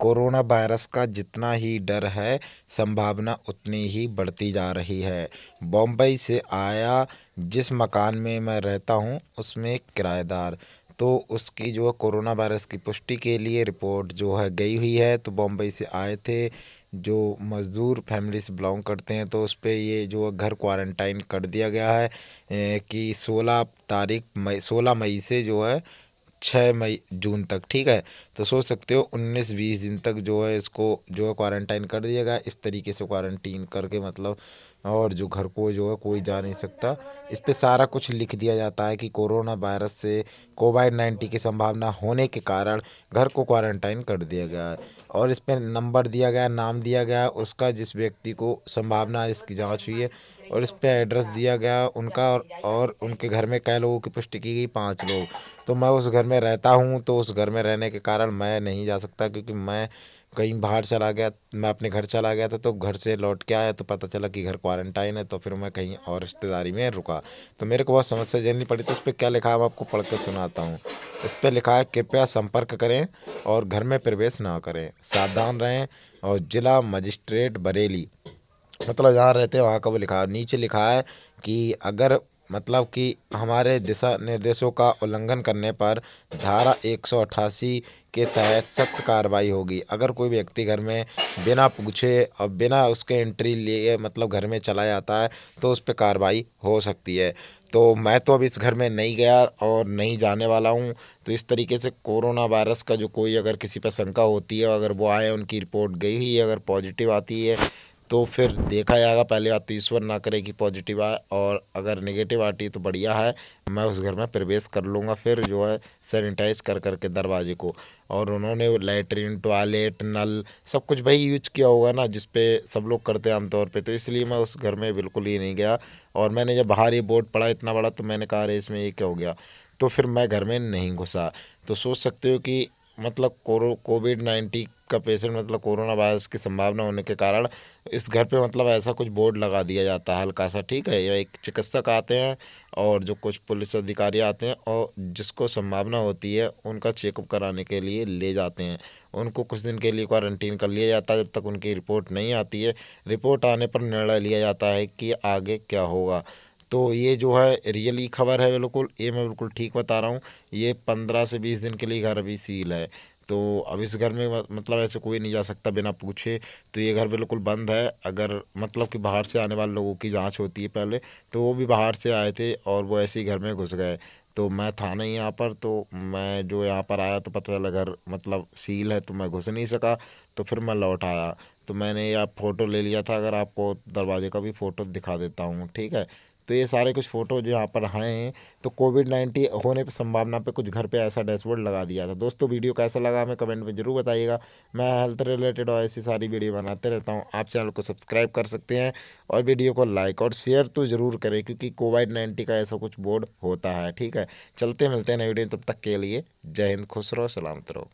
corona virus का जितना ही डर है संभावना उतनी ही बढ़ती जा रही है बॉम्बई से आया जिस मकान में मैं रहता हूँ उसमें किराएदार तो उसकी जो है कोरोना वायरस की पुष्टि के लिए रिपोर्ट जो है गई हुई है तो बॉम्बई से आए थे जो मज़दूर फैमिली से बिलोंग करते हैं तो उस पर ये जो घर क्वारंटाइन कर दिया गया है कि सोलह तारीख मई सोलह मई से जो है छः मई जून तक ठीक है तो सोच सकते हो उन्नीस बीस दिन तक जो है इसको जो है क्वारंटाइन कर दिया गया इस तरीके से क्वारंटीन करके मतलब और जो घर को जो है कोई जा नहीं सकता इस पर सारा कुछ लिख दिया जाता है कि कोरोना वायरस से कोविड नाइन्टीन की संभावना होने के कारण घर को क्वारंटाइन कर दिया गया है और इस पर नंबर दिया गया नाम दिया गया उसका जिस व्यक्ति को संभावना इसकी जाँच हुई है और इस पर एड्रेस दिया गया उनका और, और उनके घर में कई लोगों की पुष्टि की गई पाँच लोग तो मैं उस घर में रहता हूँ तो उस घर में रहने के कारण मैं नहीं जा सकता क्योंकि मैं कहीं बाहर चला गया मैं अपने घर चला गया था तो घर से लौट के आया तो पता चला कि घर क्वारंटाइन है तो फिर मैं कहीं और रिश्तेदारी में रुका तो मेरे को बहुत समस्या झेलनी पड़ी तो उस पर क्या लिखा है आपको पढ़ कर सुनाता हूँ इस पर लिखा है कृपया संपर्क करें और घर में प्रवेश ना करें सावधान रहें और जिला मजिस्ट्रेट बरेली मतलब जहाँ रहते हैं वहाँ का वो लिखा है नीचे लिखा है कि अगर मतलब कि हमारे दिशा निर्देशों का उल्लंघन करने पर धारा एक सौ अट्ठासी के तहत सख्त कार्रवाई होगी अगर कोई व्यक्ति घर में बिना पूछे और बिना उसके एंट्री लिए मतलब घर में चला जाता है तो उस पर कार्रवाई हो सकती है तो मैं तो अब इस घर में नहीं गया और नहीं जाने वाला हूँ तो इस तरीके से कोरोना वायरस का जो कोई अगर किसी पर शंका होती है अगर वो आए उनकी रिपोर्ट गई हुई अगर पॉजिटिव आती है तो फिर देखा जाएगा पहले बात तो ईश्वर ना करे कि पॉजिटिव आए और अगर नेगेटिव आती है तो बढ़िया है मैं उस घर में प्रवेश कर लूँगा फिर जो है सैनिटाइज कर कर के दरवाजे को और उन्होंने लेटरिन टॉयलेट नल सब कुछ भाई यूज किया होगा ना जिस पे सब लोग करते हैं आमतौर पे तो इसलिए मैं उस घर में बिल्कुल ही नहीं गया और मैंने जब बाहर ये बोर्ड पड़ा इतना बड़ा तो मैंने कहा अरे इसमें ये क्या हो गया तो फिर मैं घर में नहीं घुसा तो सोच सकते हो कि मतलब कोरो कोविड नाइन्टीन का पेशेंट मतलब कोरोना वायरस की संभावना होने के कारण इस घर पे मतलब ऐसा कुछ बोर्ड लगा दिया जाता है हल्का सा ठीक है या एक चिकित्सक आते हैं और जो कुछ पुलिस अधिकारी आते हैं और जिसको संभावना होती है उनका चेकअप कराने के लिए ले जाते हैं उनको कुछ दिन के लिए क्वारंटीन कर लिया जाता है जब तक उनकी रिपोर्ट नहीं आती है रिपोर्ट आने पर निर्णय लिया जाता है कि आगे क्या होगा तो ये जो है रियली खबर है बिल्कुल ये मैं बिल्कुल ठीक बता रहा हूँ ये पंद्रह से बीस दिन के लिए घर अभी सील है तो अब इस घर में मतलब ऐसे कोई नहीं जा सकता बिना पूछे तो ये घर बिल्कुल बंद है अगर मतलब कि बाहर से आने वाले लोगों की जांच होती है पहले तो वो भी बाहर से आए थे और वो ऐसे ही घर में घुस गए तो मैं था नहीं यहाँ पर तो मैं जो यहाँ पर आया तो पता चला घर मतलब सील है तो मैं घुस नहीं सका तो फिर मैं लौट आया तो मैंने यह फ़ोटो ले लिया था अगर आपको दरवाजे का भी फ़ोटो दिखा देता हूँ ठीक है तो ये सारे कुछ फ़ोटो जो यहाँ पर आए हैं तो कोविड नाइन्टीन होने पर संभावना पे कुछ घर पे ऐसा डैशबोर्ड लगा दिया था दोस्तों वीडियो कैसा लगा हमें कमेंट में ज़रूर बताइएगा मैं हेल्थ रिलेटेड और ऐसी सारी वीडियो बनाते रहता हूँ आप चैनल को सब्सक्राइब कर सकते हैं और वीडियो को लाइक और शेयर तो ज़रूर करें क्योंकि कोविड नाइन्टीन का ऐसा कुछ बोर्ड होता है ठीक है चलते मिलते हैं नए वीडियो तब तक के लिए जय हिंद खुश रहो सलामत रहो